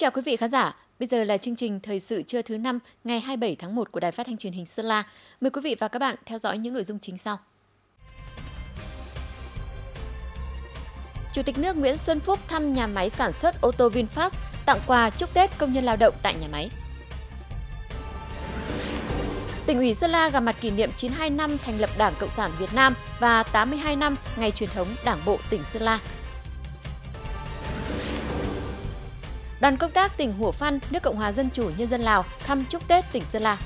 chào quý vị khán giả. Bây giờ là chương trình Thời sự trưa thứ năm ngày 27 tháng 1 của Đài Phát thanh Truyền hình Sơn La. Mời quý vị và các bạn theo dõi những nội dung chính sau. Chủ tịch nước Nguyễn Xuân Phúc thăm nhà máy sản xuất ô tô VinFast, tặng quà chúc Tết công nhân lao động tại nhà máy. Tỉnh ủy Sơn La gặp mặt kỷ niệm 92 năm thành lập Đảng Cộng sản Việt Nam và 82 năm ngày truyền thống Đảng bộ tỉnh Sơn La Đoàn công tác tỉnh Hủa Phăn, nước Cộng hòa Dân chủ Nhân dân Lào thăm chúc Tết tỉnh Sơn La.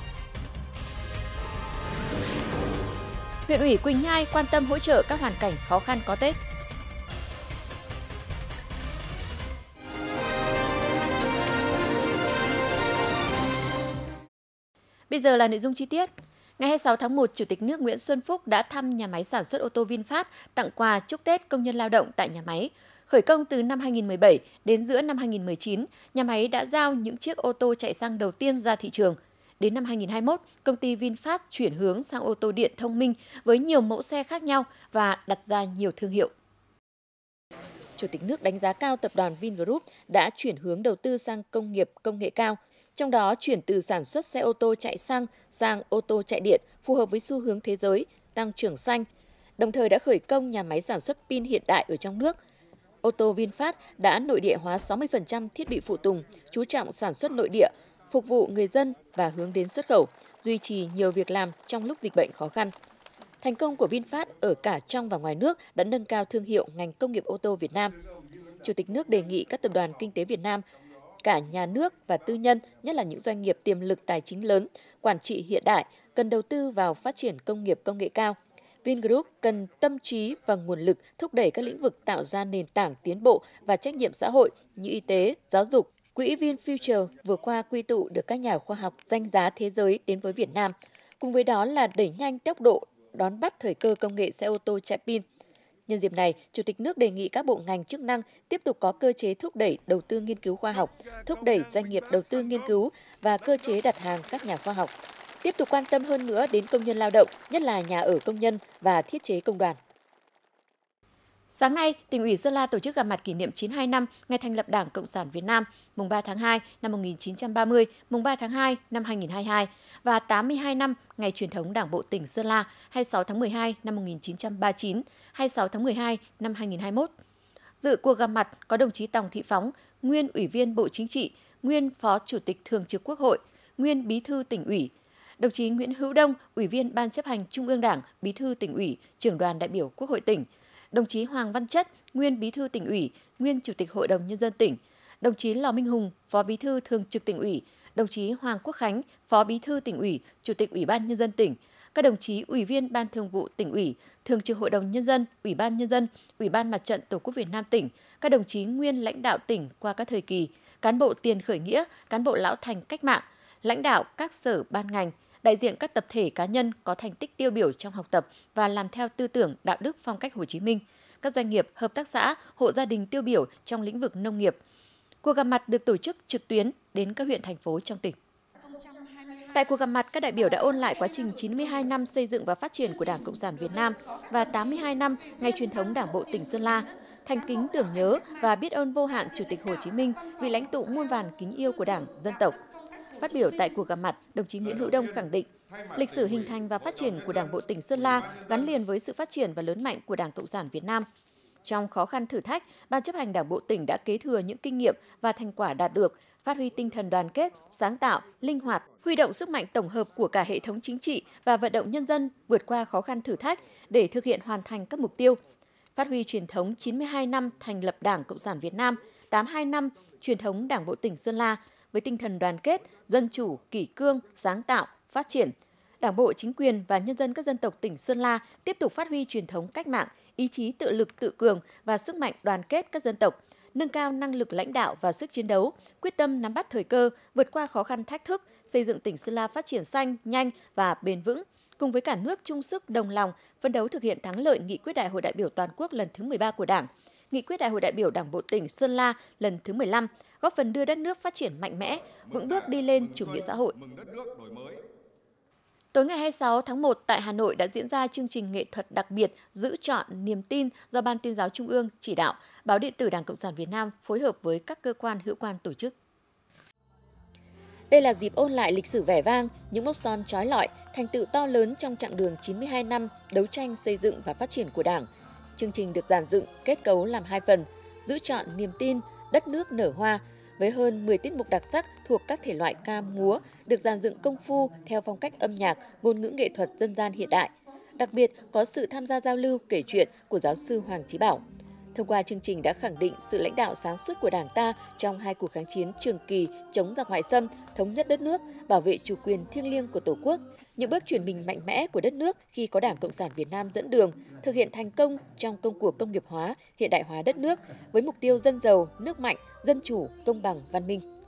Huyện ủy Quỳnh Nhai quan tâm hỗ trợ các hoàn cảnh khó khăn có Tết. Bây giờ là nội dung chi tiết. Ngày 26 tháng 1, Chủ tịch nước Nguyễn Xuân Phúc đã thăm nhà máy sản xuất ô tô VinFast tặng quà chúc Tết công nhân lao động tại nhà máy. Khởi công từ năm 2017 đến giữa năm 2019, nhà máy đã giao những chiếc ô tô chạy xăng đầu tiên ra thị trường. Đến năm 2021, công ty VinFast chuyển hướng sang ô tô điện thông minh với nhiều mẫu xe khác nhau và đặt ra nhiều thương hiệu. Chủ tịch nước đánh giá cao tập đoàn Vingroup đã chuyển hướng đầu tư sang công nghiệp công nghệ cao, trong đó chuyển từ sản xuất xe ô tô chạy xăng sang ô tô chạy điện phù hợp với xu hướng thế giới, tăng trưởng xanh, đồng thời đã khởi công nhà máy sản xuất pin hiện đại ở trong nước – ô tô VinFast đã nội địa hóa 60% thiết bị phụ tùng, chú trọng sản xuất nội địa, phục vụ người dân và hướng đến xuất khẩu, duy trì nhiều việc làm trong lúc dịch bệnh khó khăn. Thành công của VinFast ở cả trong và ngoài nước đã nâng cao thương hiệu ngành công nghiệp ô tô Việt Nam. Chủ tịch nước đề nghị các tập đoàn kinh tế Việt Nam cả nhà nước và tư nhân, nhất là những doanh nghiệp tiềm lực tài chính lớn, quản trị hiện đại, cần đầu tư vào phát triển công nghiệp công nghệ cao, Vingroup cần tâm trí và nguồn lực thúc đẩy các lĩnh vực tạo ra nền tảng tiến bộ và trách nhiệm xã hội như y tế, giáo dục. Quỹ VinFuture vừa qua quy tụ được các nhà khoa học danh giá thế giới đến với Việt Nam. Cùng với đó là đẩy nhanh tốc độ đón bắt thời cơ công nghệ xe ô tô chạy pin. Nhân dịp này, Chủ tịch nước đề nghị các bộ ngành chức năng tiếp tục có cơ chế thúc đẩy đầu tư nghiên cứu khoa học, thúc đẩy doanh nghiệp đầu tư nghiên cứu và cơ chế đặt hàng các nhà khoa học tiếp tục quan tâm hơn nữa đến công nhân lao động, nhất là nhà ở công nhân và thiết chế công đoàn. Sáng nay, tỉnh ủy Sơn La tổ chức gặp mặt kỷ niệm 92 năm ngày thành lập Đảng Cộng sản Việt Nam, mùng 3 tháng 2 năm 1930, mùng 3 tháng 2 năm 2022 và 82 năm ngày truyền thống Đảng bộ tỉnh Sơn La 26 tháng 12 năm 1939, 26 tháng 12 năm 2021. Dự cuộc gặp mặt có đồng chí Tòng Thị Phóng, nguyên Ủy viên Bộ Chính trị, nguyên Phó Chủ tịch Thường trực Quốc hội, nguyên Bí thư tỉnh ủy, Đồng chí Nguyễn Hữu Đông, Ủy viên Ban chấp hành Trung ương Đảng, Bí thư tỉnh ủy, trưởng đoàn đại biểu Quốc hội tỉnh. Đồng chí Hoàng Văn Chất, nguyên Bí thư tỉnh ủy, nguyên Chủ tịch Hội đồng Nhân dân tỉnh. Đồng chí Lò Minh Hùng, Phó Bí thư Thường trực tỉnh ủy. Đồng chí Hoàng Quốc Khánh, Phó Bí thư tỉnh ủy, Chủ tịch Ủy ban Nhân dân tỉnh các đồng chí ủy viên ban thường vụ tỉnh ủy, thường trực hội đồng nhân dân, ủy ban nhân dân, ủy ban mặt trận tổ quốc Việt Nam tỉnh, các đồng chí nguyên lãnh đạo tỉnh qua các thời kỳ, cán bộ tiền khởi nghĩa, cán bộ lão thành cách mạng, lãnh đạo các sở ban ngành, đại diện các tập thể cá nhân có thành tích tiêu biểu trong học tập và làm theo tư tưởng đạo đức phong cách Hồ Chí Minh, các doanh nghiệp, hợp tác xã, hộ gia đình tiêu biểu trong lĩnh vực nông nghiệp. Cuộc gặp mặt được tổ chức trực tuyến đến các huyện thành phố trong tỉnh. Tại cuộc gặp mặt, các đại biểu đã ôn lại quá trình 92 năm xây dựng và phát triển của Đảng Cộng sản Việt Nam và 82 năm ngày truyền thống Đảng bộ tỉnh Sơn La, thành kính tưởng nhớ và biết ơn vô hạn Chủ tịch Hồ Chí Minh, vì lãnh tụ muôn vàn kính yêu của Đảng, dân tộc, Phát biểu tại cuộc gặp mặt, đồng chí Nguyễn Hữu Đông khẳng định, lịch sử hình thành và phát triển của Đảng bộ tỉnh Sơn La gắn liền với sự phát triển và lớn mạnh của Đảng Cộng sản Việt Nam. Trong khó khăn thử thách, Ban chấp hành Đảng bộ tỉnh đã kế thừa những kinh nghiệm và thành quả đạt được, phát huy tinh thần đoàn kết, sáng tạo, linh hoạt, huy động sức mạnh tổng hợp của cả hệ thống chính trị và vận động nhân dân vượt qua khó khăn thử thách để thực hiện hoàn thành các mục tiêu. Phát huy truyền thống 92 năm thành lập Đảng Cộng sản Việt Nam, 82 năm truyền thống Đảng bộ tỉnh Sơn La với tinh thần đoàn kết, dân chủ, kỷ cương, sáng tạo, phát triển. Đảng bộ, chính quyền và nhân dân các dân tộc tỉnh Sơn La tiếp tục phát huy truyền thống cách mạng, ý chí tự lực tự cường và sức mạnh đoàn kết các dân tộc, nâng cao năng lực lãnh đạo và sức chiến đấu, quyết tâm nắm bắt thời cơ, vượt qua khó khăn thách thức, xây dựng tỉnh Sơn La phát triển xanh, nhanh và bền vững, cùng với cả nước chung sức đồng lòng phấn đấu thực hiện thắng lợi nghị quyết đại hội đại biểu toàn quốc lần thứ 13 của Đảng – nghị quyết Đại hội đại biểu Đảng bộ tỉnh Sơn La lần thứ 15, góp phần đưa đất nước phát triển mạnh mẽ, vững bước đi lên chủ nghĩa xã hội. Tối ngày 26 tháng 1 tại Hà Nội đã diễn ra chương trình nghệ thuật đặc biệt giữ chọn niềm tin do Ban tuyên giáo Trung ương chỉ đạo, báo điện tử Đảng Cộng sản Việt Nam phối hợp với các cơ quan hữu quan tổ chức. Đây là dịp ôn lại lịch sử vẻ vang, những mốc son trói lọi, thành tựu to lớn trong chặng đường 92 năm đấu tranh xây dựng và phát triển của Đảng, Chương trình được giản dựng, kết cấu làm hai phần, giữ chọn niềm tin, đất nước nở hoa, với hơn 10 tiết mục đặc sắc thuộc các thể loại ca múa, được giàn dựng công phu theo phong cách âm nhạc, ngôn ngữ nghệ thuật dân gian hiện đại. Đặc biệt có sự tham gia giao lưu kể chuyện của giáo sư Hoàng Chí Bảo. Thông qua chương trình đã khẳng định sự lãnh đạo sáng suốt của Đảng ta trong hai cuộc kháng chiến trường kỳ chống giặc ngoại xâm, thống nhất đất nước, bảo vệ chủ quyền thiêng liêng của Tổ quốc. Những bước chuyển mình mạnh mẽ của đất nước khi có Đảng Cộng sản Việt Nam dẫn đường, thực hiện thành công trong công cuộc công nghiệp hóa, hiện đại hóa đất nước với mục tiêu dân giàu, nước mạnh, dân chủ, công bằng, văn minh.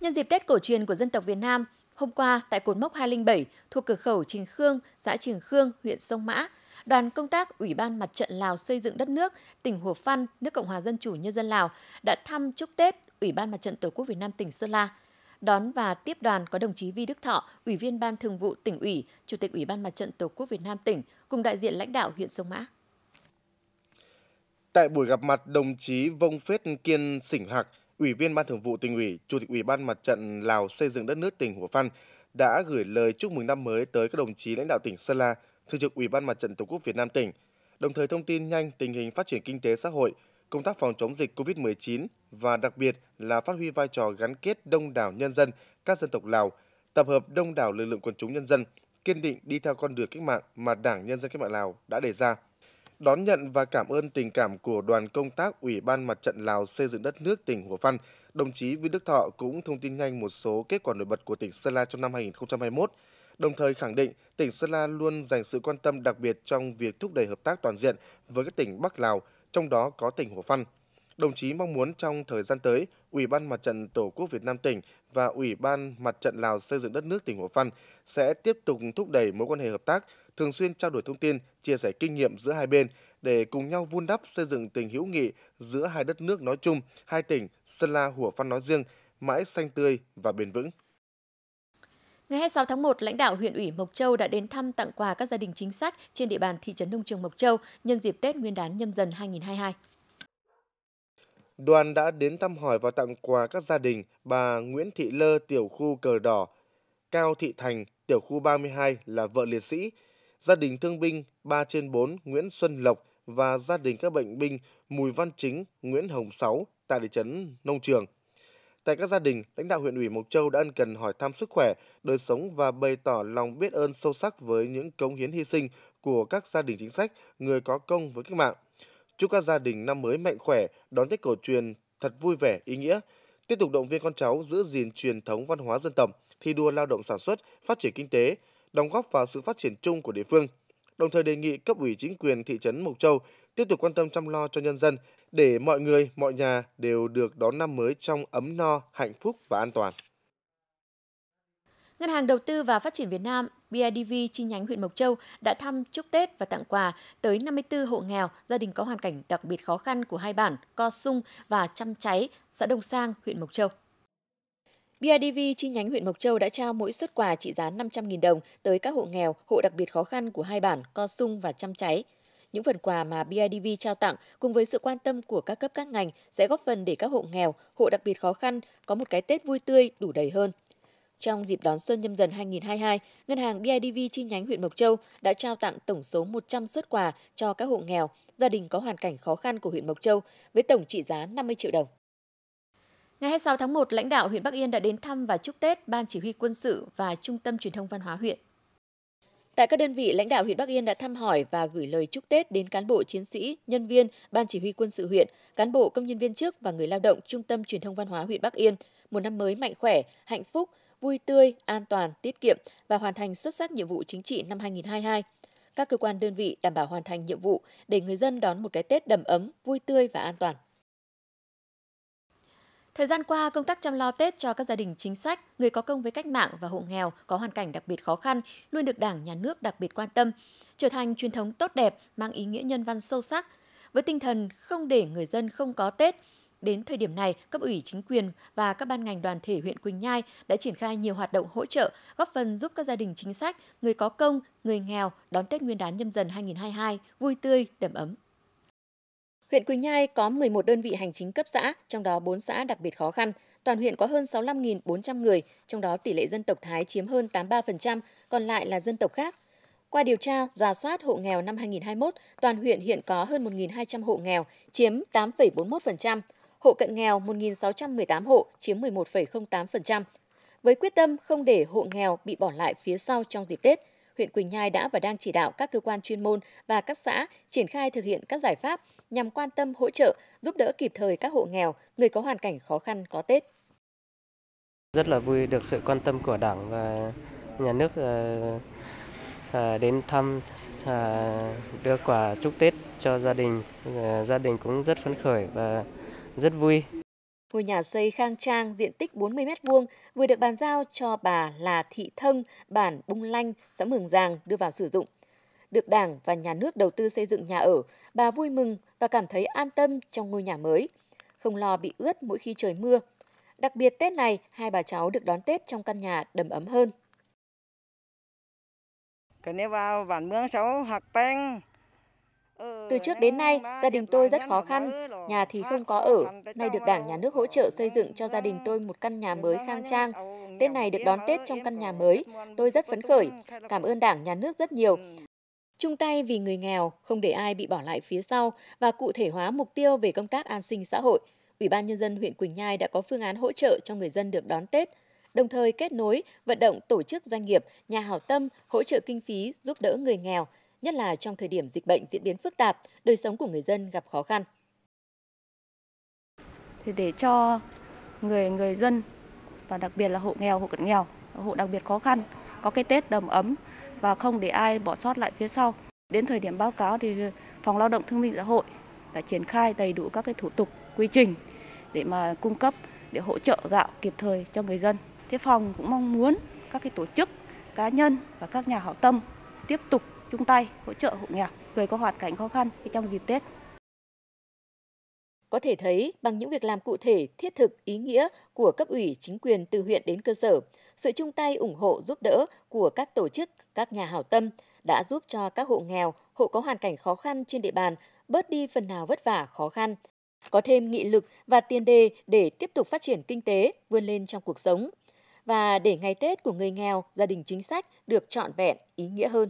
Nhân dịp Tết cổ truyền của dân tộc Việt Nam, hôm qua tại cột mốc 207 thuộc cửa khẩu Trình Khương, xã Trình Khương, huyện Sông Mã, đoàn công tác Ủy ban Mặt trận Lào xây dựng đất nước, tỉnh Hồ Phan, nước Cộng hòa Dân chủ Nhân dân Lào đã thăm chúc Tết Ủy ban Mặt trận Tổ quốc Việt Nam tỉnh Sơn La. Đón và tiếp đoàn có đồng chí Vi Đức Thọ, Ủy viên Ban Thường vụ tỉnh ủy, Chủ tịch Ủy ban Mặt trận Tổ quốc Việt Nam tỉnh cùng đại diện lãnh đạo huyện Sông Mã. Tại buổi gặp mặt, đồng chí Vông Phết Kiên Sỉnh Hạc, Ủy viên Ban Thường vụ tỉnh ủy, Chủ tịch Ủy ban Mặt trận Lào xây dựng đất nước tỉnh Hồ Phan đã gửi lời chúc mừng năm mới tới các đồng chí lãnh đạo tỉnh Sơn La, Thường trực Ủy ban Mặt trận Tổ quốc Việt Nam tỉnh, đồng thời thông tin nhanh tình hình phát triển kinh tế xã hội, công tác phòng chống dịch COVID-19 và đặc biệt là phát huy vai trò gắn kết đông đảo nhân dân các dân tộc Lào, tập hợp đông đảo lực lượng quần chúng nhân dân, kiên định đi theo con đường cách mạng mà Đảng Nhân dân Cách mạng Lào đã đề ra. Đón nhận và cảm ơn tình cảm của đoàn công tác Ủy ban Mặt trận Lào xây dựng đất nước tỉnh Hủa Phan đồng chí Vi Đức Thọ cũng thông tin nhanh một số kết quả nổi bật của tỉnh Sơn La trong năm 2021 đồng thời khẳng định tỉnh Sơn La luôn dành sự quan tâm đặc biệt trong việc thúc đẩy hợp tác toàn diện với các tỉnh Bắc Lào, trong đó có tỉnh Hồ Phan. Đồng chí mong muốn trong thời gian tới, Ủy ban Mặt trận Tổ quốc Việt Nam tỉnh và Ủy ban Mặt trận Lào xây dựng đất nước tỉnh Hồ Phan sẽ tiếp tục thúc đẩy mối quan hệ hợp tác, thường xuyên trao đổi thông tin, chia sẻ kinh nghiệm giữa hai bên để cùng nhau vun đắp xây dựng tình hữu nghị giữa hai đất nước nói chung, hai tỉnh Sơn La Hồ Phan nói riêng mãi xanh tươi và bền vững. Ngày 26 tháng 1, lãnh đạo huyện ủy Mộc Châu đã đến thăm tặng quà các gia đình chính sách trên địa bàn thị trấn nông trường Mộc Châu nhân dịp Tết Nguyên đán nhâm dần 2022. Đoàn đã đến thăm hỏi và tặng quà các gia đình bà Nguyễn Thị Lơ tiểu khu Cờ Đỏ, Cao Thị Thành tiểu khu 32 là vợ liệt sĩ, gia đình thương binh 3 trên 4 Nguyễn Xuân Lộc và gia đình các bệnh binh Mùi Văn Chính, Nguyễn Hồng Sáu tại thị trấn Nông Trường. Tại các gia đình, lãnh đạo huyện ủy Mộc Châu đã ân cần hỏi thăm sức khỏe, đời sống và bày tỏ lòng biết ơn sâu sắc với những cống hiến hy sinh của các gia đình chính sách, người có công với cách mạng. Chúc các gia đình năm mới mạnh khỏe, đón Tết cổ truyền thật vui vẻ, ý nghĩa, tiếp tục động viên con cháu giữ gìn truyền thống văn hóa dân tộc, thi đua lao động sản xuất, phát triển kinh tế, đóng góp vào sự phát triển chung của địa phương. Đồng thời đề nghị cấp ủy chính quyền thị trấn Mộc Châu tiếp tục quan tâm chăm lo cho nhân dân, để mọi người, mọi nhà đều được đón năm mới trong ấm no, hạnh phúc và an toàn. Ngân hàng Đầu tư và Phát triển Việt Nam BIDV chi nhánh huyện Mộc Châu đã thăm chúc Tết và tặng quà tới 54 hộ nghèo, gia đình có hoàn cảnh đặc biệt khó khăn của hai bản Co Sung và Chăm Cháy, xã Đông Sang, huyện Mộc Châu. BIDV chi nhánh huyện Mộc Châu đã trao mỗi suất quà trị giá 500.000 đồng tới các hộ nghèo, hộ đặc biệt khó khăn của hai bản Co Sung và Chăm Cháy. Những phần quà mà BIDV trao tặng cùng với sự quan tâm của các cấp các ngành sẽ góp phần để các hộ nghèo, hộ đặc biệt khó khăn có một cái Tết vui tươi, đủ đầy hơn. Trong dịp đón xuân nhâm dần 2022, Ngân hàng BIDV chi nhánh huyện Mộc Châu đã trao tặng tổng số 100 xuất quà cho các hộ nghèo, gia đình có hoàn cảnh khó khăn của huyện Mộc Châu với tổng trị giá 50 triệu đồng. Ngày 26 tháng 1, lãnh đạo huyện Bắc Yên đã đến thăm và chúc Tết Ban Chỉ huy Quân sự và Trung tâm Truyền thông Văn hóa huyện. Tại các đơn vị, lãnh đạo huyện Bắc Yên đã thăm hỏi và gửi lời chúc Tết đến cán bộ chiến sĩ, nhân viên, ban chỉ huy quân sự huyện, cán bộ công nhân viên chức và người lao động Trung tâm Truyền thông Văn hóa huyện Bắc Yên. Một năm mới mạnh khỏe, hạnh phúc, vui tươi, an toàn, tiết kiệm và hoàn thành xuất sắc nhiệm vụ chính trị năm 2022. Các cơ quan đơn vị đảm bảo hoàn thành nhiệm vụ để người dân đón một cái Tết đầm ấm, vui tươi và an toàn. Thời gian qua, công tác chăm lo Tết cho các gia đình chính sách, người có công với cách mạng và hộ nghèo có hoàn cảnh đặc biệt khó khăn luôn được Đảng, Nhà nước đặc biệt quan tâm, trở thành truyền thống tốt đẹp mang ý nghĩa nhân văn sâu sắc. Với tinh thần không để người dân không có Tết, đến thời điểm này, cấp ủy chính quyền và các ban ngành đoàn thể huyện Quỳnh Nhai đã triển khai nhiều hoạt động hỗ trợ, góp phần giúp các gia đình chính sách, người có công, người nghèo đón Tết Nguyên đán nhâm dần 2022 vui tươi, đầm ấm. Huyện Quỳnh Nhai có 11 đơn vị hành chính cấp xã, trong đó 4 xã đặc biệt khó khăn. Toàn huyện có hơn 65.400 người, trong đó tỷ lệ dân tộc Thái chiếm hơn 83%, còn lại là dân tộc khác. Qua điều tra, giả soát hộ nghèo năm 2021, toàn huyện hiện có hơn 1.200 hộ nghèo, chiếm 8,41%, hộ cận nghèo 1.618 hộ, chiếm 11,08%. Với quyết tâm không để hộ nghèo bị bỏ lại phía sau trong dịp Tết, huyện Quỳnh Nhai đã và đang chỉ đạo các cơ quan chuyên môn và các xã triển khai thực hiện các giải pháp nhằm quan tâm hỗ trợ, giúp đỡ kịp thời các hộ nghèo, người có hoàn cảnh khó khăn có Tết. Rất là vui được sự quan tâm của Đảng và nhà nước ờ, ờ, đến thăm ờ, đưa quà chúc Tết cho gia đình. Gia đình cũng rất phấn khởi và rất vui Ngôi nhà xây khang trang diện tích 40 m2 vừa được bàn giao cho bà là Thị Thân, bản Bung Lanh, xã Mường Giàng đưa vào sử dụng. Được Đảng và nhà nước đầu tư xây dựng nhà ở, bà vui mừng và cảm thấy an tâm trong ngôi nhà mới, không lo bị ướt mỗi khi trời mưa. Đặc biệt Tết này, hai bà cháu được đón Tết trong căn nhà đầm ấm hơn. Cái nếu vào bản mương cháu học beng từ trước đến nay, gia đình tôi rất khó khăn, nhà thì không có ở, nay được Đảng Nhà nước hỗ trợ xây dựng cho gia đình tôi một căn nhà mới khang trang. Tết này được đón Tết trong căn nhà mới, tôi rất phấn khởi, cảm ơn Đảng Nhà nước rất nhiều. Chung tay vì người nghèo, không để ai bị bỏ lại phía sau và cụ thể hóa mục tiêu về công tác an sinh xã hội. Ủy ban Nhân dân huyện Quỳnh Nhai đã có phương án hỗ trợ cho người dân được đón Tết, đồng thời kết nối, vận động tổ chức doanh nghiệp, nhà hảo tâm hỗ trợ kinh phí giúp đỡ người nghèo, nhất là trong thời điểm dịch bệnh diễn biến phức tạp, đời sống của người dân gặp khó khăn. Thì để cho người người dân và đặc biệt là hộ nghèo, hộ cận nghèo, hộ đặc biệt khó khăn có cái Tết đầm ấm và không để ai bỏ sót lại phía sau. Đến thời điểm báo cáo thì phòng lao động thương minh xã hội đã triển khai đầy đủ các cái thủ tục, quy trình để mà cung cấp để hỗ trợ gạo kịp thời cho người dân. Thế phòng cũng mong muốn các cái tổ chức, cá nhân và các nhà hảo tâm tiếp tục chung tay hỗ trợ hộ nghèo, người có hoàn cảnh khó khăn trong dịp Tết. Có thể thấy, bằng những việc làm cụ thể, thiết thực, ý nghĩa của cấp ủy, chính quyền từ huyện đến cơ sở, sự chung tay ủng hộ giúp đỡ của các tổ chức, các nhà hảo tâm đã giúp cho các hộ nghèo, hộ có hoàn cảnh khó khăn trên địa bàn bớt đi phần nào vất vả khó khăn, có thêm nghị lực và tiền đề để tiếp tục phát triển kinh tế, vươn lên trong cuộc sống và để ngày Tết của người nghèo, gia đình chính sách được trọn vẹn, ý nghĩa hơn.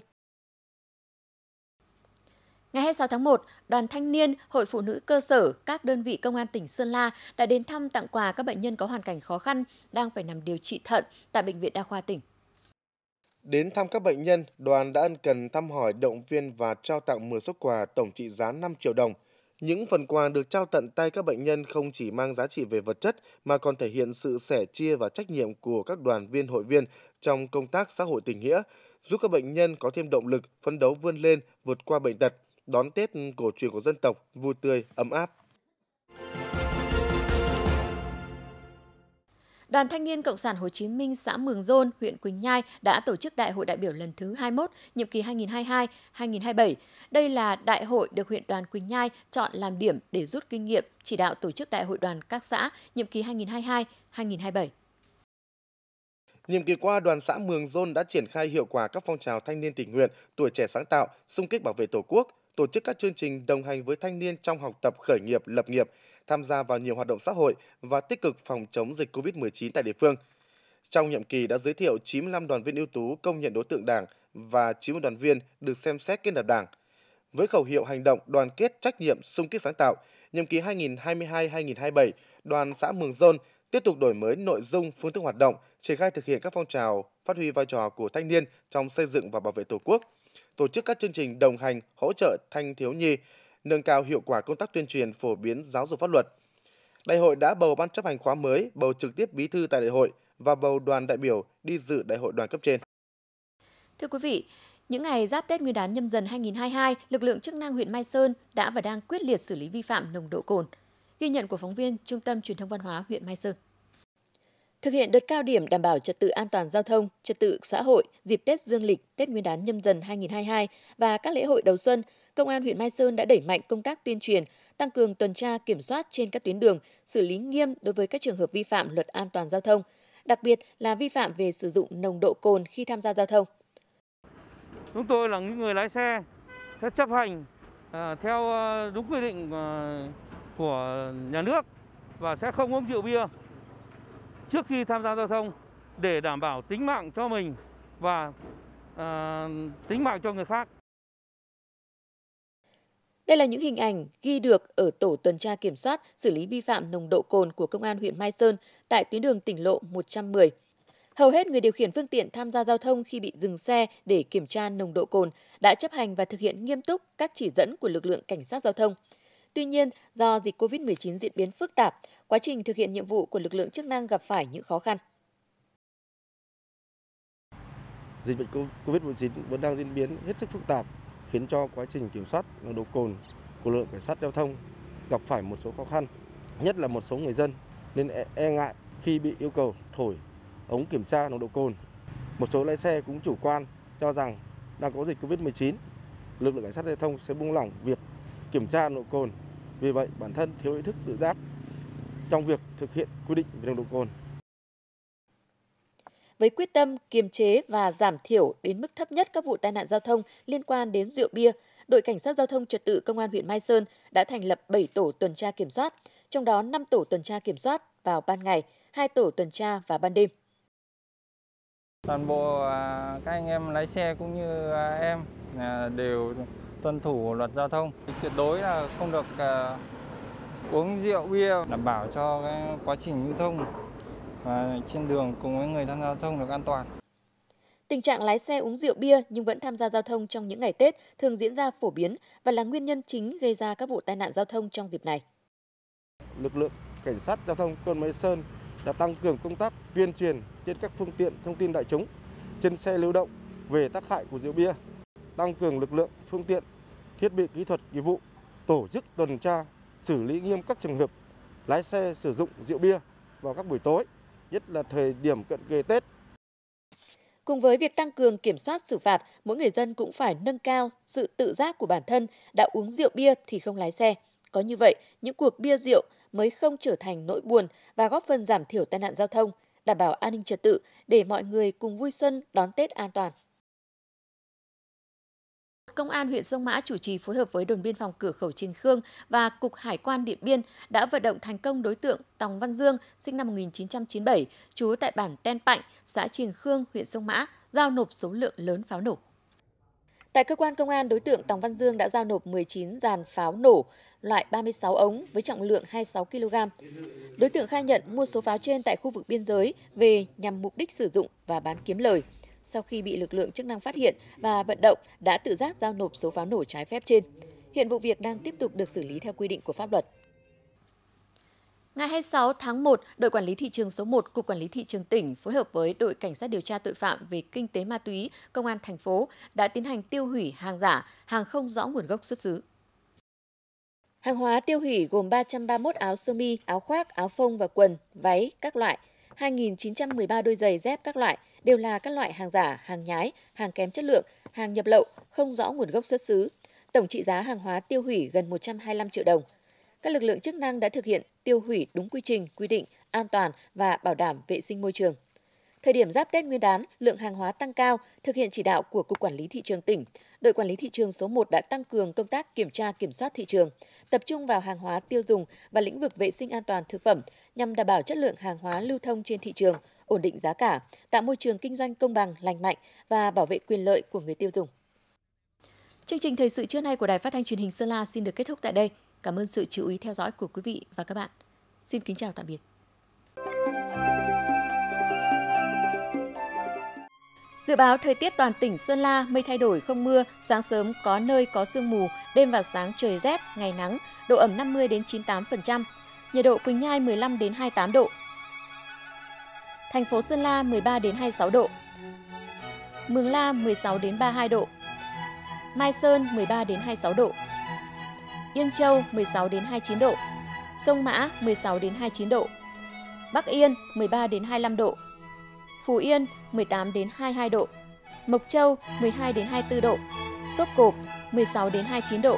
Ngày 26 tháng 1, Đoàn Thanh niên, Hội Phụ nữ cơ sở, các đơn vị công an tỉnh Sơn La đã đến thăm tặng quà các bệnh nhân có hoàn cảnh khó khăn đang phải nằm điều trị thận tại Bệnh viện Đa khoa tỉnh. Đến thăm các bệnh nhân, đoàn đã ân cần thăm hỏi động viên và trao tặng 10 xuất quà tổng trị giá 5 triệu đồng. Những phần quà được trao tận tay các bệnh nhân không chỉ mang giá trị về vật chất mà còn thể hiện sự sẻ chia và trách nhiệm của các đoàn viên hội viên trong công tác xã hội tình nghĩa, giúp các bệnh nhân có thêm động lực phấn đấu vươn lên, vượt qua bệnh tật đón Tết cổ truyền của dân tộc vui tươi, ấm áp. Đoàn Thanh niên Cộng sản Hồ Chí Minh xã Mường rôn huyện Quỳnh Nhai đã tổ chức Đại hội đại biểu lần thứ 21, nhiệm kỳ 2022-2027. Đây là đại hội được huyện đoàn Quỳnh Nhai chọn làm điểm để rút kinh nghiệm chỉ đạo tổ chức đại hội đoàn các xã nhiệm kỳ 2022-2027. Nhiệm kỳ qua, đoàn xã Mường rôn đã triển khai hiệu quả các phong trào thanh niên tình nguyện, tuổi trẻ sáng tạo, xung kích bảo vệ Tổ quốc, tổ chức các chương trình đồng hành với thanh niên trong học tập khởi nghiệp, lập nghiệp, tham gia vào nhiều hoạt động xã hội và tích cực phòng chống dịch COVID-19 tại địa phương. Trong nhiệm kỳ đã giới thiệu 95 đoàn viên ưu tú công nhận đối tượng Đảng và 90 đoàn viên được xem xét kết nạp Đảng. Với khẩu hiệu hành động đoàn kết trách nhiệm sung kích sáng tạo, nhiệm kỳ 2022-2027, đoàn xã Mường Dôn tiếp tục đổi mới nội dung, phương thức hoạt động, triển khai thực hiện các phong trào, phát huy vai trò của thanh niên trong xây dựng và bảo vệ Tổ quốc tổ chức các chương trình đồng hành hỗ trợ thanh thiếu nhi, nâng cao hiệu quả công tác tuyên truyền phổ biến giáo dục pháp luật. Đại hội đã bầu ban chấp hành khóa mới, bầu trực tiếp bí thư tại đại hội và bầu đoàn đại biểu đi dự đại hội đoàn cấp trên. Thưa quý vị, những ngày giáp Tết Nguyên đán nhâm dần 2022, lực lượng chức năng huyện Mai Sơn đã và đang quyết liệt xử lý vi phạm nồng độ cồn. Ghi nhận của phóng viên Trung tâm Truyền thông Văn hóa huyện Mai Sơn. Thực hiện đợt cao điểm đảm bảo trật tự an toàn giao thông, trật tự xã hội dịp Tết Dương lịch, Tết Nguyên đán nhâm dần 2022 và các lễ hội đầu xuân, Công an huyện Mai Sơn đã đẩy mạnh công tác tuyên truyền, tăng cường tuần tra kiểm soát trên các tuyến đường, xử lý nghiêm đối với các trường hợp vi phạm luật an toàn giao thông, đặc biệt là vi phạm về sử dụng nồng độ cồn khi tham gia giao thông. Chúng tôi là những người lái xe sẽ chấp hành à, theo à, đúng quy định à, của nhà nước và sẽ không uống rượu bia trước khi tham gia giao thông để đảm bảo tính mạng cho mình và ờ, tính mạng cho người khác. Đây là những hình ảnh ghi được ở tổ tuần tra kiểm soát xử lý vi phạm nồng độ cồn của Công an huyện Mai Sơn tại tuyến đường tỉnh lộ 110. Hầu hết người điều khiển phương tiện tham gia giao thông khi bị dừng xe để kiểm tra nồng độ cồn đã chấp hành và thực hiện nghiêm túc các chỉ dẫn của lực lượng cảnh sát giao thông. Tuy nhiên, do dịch COVID-19 diễn biến phức tạp, quá trình thực hiện nhiệm vụ của lực lượng chức năng gặp phải những khó khăn. Dịch bệnh COVID-19 vẫn đang diễn biến hết sức phức tạp, khiến cho quá trình kiểm soát nồng độ cồn của lực lượng cảnh sát giao thông gặp phải một số khó khăn, nhất là một số người dân nên e, e, ngại khi bị yêu cầu thổi ống kiểm tra nồng độ cồn. Một số lái xe cũng chủ quan cho rằng đang có dịch Covid-19, lực lượng cảnh sát giao thông sẽ buông lỏng việc kiểm tra nồng độ cồn. Vì vậy, bản thân thiếu ý thức tự giác trong việc thực hiện quy định về nồng độ cồn. Với quyết tâm kiềm chế và giảm thiểu đến mức thấp nhất các vụ tai nạn giao thông liên quan đến rượu bia, đội cảnh sát giao thông trật tự công an huyện Mai Sơn đã thành lập 7 tổ tuần tra kiểm soát, trong đó 5 tổ tuần tra kiểm soát vào ban ngày, 2 tổ tuần tra vào ban đêm. Toàn bộ à, các anh em lái xe cũng như à, em à, đều tuân thủ luật giao thông. Tuyệt đối là không được uh, uống rượu bia, đảm bảo cho cái quá trình lưu thông và trên đường cùng với người tham gia giao thông được an toàn. Tình trạng lái xe uống rượu bia nhưng vẫn tham gia giao thông trong những ngày Tết thường diễn ra phổ biến và là nguyên nhân chính gây ra các vụ tai nạn giao thông trong dịp này. Lực lượng cảnh sát giao thông Côn Mỹ Sơn đã tăng cường công tác tuyên truyền trên các phương tiện thông tin đại chúng, trên xe lưu động về tác hại của rượu bia tăng cường lực lượng phương tiện thiết bị kỹ thuật nghiệp vụ tổ chức tuần tra xử lý nghiêm các trường hợp lái xe sử dụng rượu bia vào các buổi tối nhất là thời điểm cận kề Tết Cùng với việc tăng cường kiểm soát xử phạt, mỗi người dân cũng phải nâng cao sự tự giác của bản thân, đã uống rượu bia thì không lái xe. Có như vậy, những cuộc bia rượu mới không trở thành nỗi buồn và góp phần giảm thiểu tai nạn giao thông, đảm bảo an ninh trật tự để mọi người cùng vui xuân đón Tết an toàn. Công an huyện Sông Mã chủ trì phối hợp với đồn biên phòng cửa khẩu Trình Khương và Cục Hải quan Điện Biên đã vận động thành công đối tượng Tòng Văn Dương, sinh năm 1997, trú tại bản Ten Pạnh, xã Trình Khương, huyện Sông Mã, giao nộp số lượng lớn pháo nổ. Tại cơ quan công an, đối tượng Tòng Văn Dương đã giao nộp 19 dàn pháo nổ loại 36 ống với trọng lượng 26 kg. Đối tượng khai nhận mua số pháo trên tại khu vực biên giới về nhằm mục đích sử dụng và bán kiếm lời sau khi bị lực lượng chức năng phát hiện và vận động đã tự giác giao nộp số pháo nổ trái phép trên. Hiện vụ việc đang tiếp tục được xử lý theo quy định của pháp luật. Ngày 26 tháng 1, đội quản lý thị trường số 1 cục quản lý thị trường tỉnh phối hợp với đội cảnh sát điều tra tội phạm về kinh tế ma túy công an thành phố đã tiến hành tiêu hủy hàng giả, hàng không rõ nguồn gốc xuất xứ. Hàng hóa tiêu hủy gồm 331 áo sơ mi, áo khoác, áo phông và quần, váy các loại, 2.913 đôi giày dép các loại, đều là các loại hàng giả, hàng nhái, hàng kém chất lượng, hàng nhập lậu, không rõ nguồn gốc xuất xứ. Tổng trị giá hàng hóa tiêu hủy gần 125 triệu đồng. Các lực lượng chức năng đã thực hiện tiêu hủy đúng quy trình, quy định, an toàn và bảo đảm vệ sinh môi trường. Thời điểm giáp Tết Nguyên đán, lượng hàng hóa tăng cao, thực hiện chỉ đạo của Cục Quản lý Thị trường tỉnh, đội quản lý thị trường số 1 đã tăng cường công tác kiểm tra kiểm soát thị trường, tập trung vào hàng hóa tiêu dùng và lĩnh vực vệ sinh an toàn thực phẩm nhằm đảm bảo chất lượng hàng hóa lưu thông trên thị trường, ổn định giá cả, tạo môi trường kinh doanh công bằng, lành mạnh và bảo vệ quyền lợi của người tiêu dùng. Chương trình thời sự trưa nay của Đài Phát thanh Truyền hình Sơn La xin được kết thúc tại đây. Cảm ơn sự chú ý theo dõi của quý vị và các bạn. Xin kính chào tạm biệt. Dự báo thời tiết toàn tỉnh Sơn La mây thay đổi không mưa, sáng sớm có nơi có sương mù, đêm và sáng trời rét, ngày nắng, độ ẩm 50 đến 98%, nhiệt độ Quỳnh Nhai 15 đến 28 độ, thành phố Sơn La 13 đến 26 độ. Mường La 16 đến 32 độ. Mai Sơn 13 đến 26 độ. Yên Châu 16 đến 29 độ. Sông Mã 16 đến 29 độ. Bắc Yên 13 đến 25 độ. Phú Yên 18 đến 22 độ. Mộc Châu 12 đến 24 độ. Sốp Cộp 16 đến 29 độ.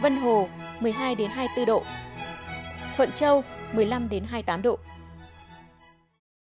Vân Hồ 12 đến 24 độ. Thuận Châu 15 đến 28 độ.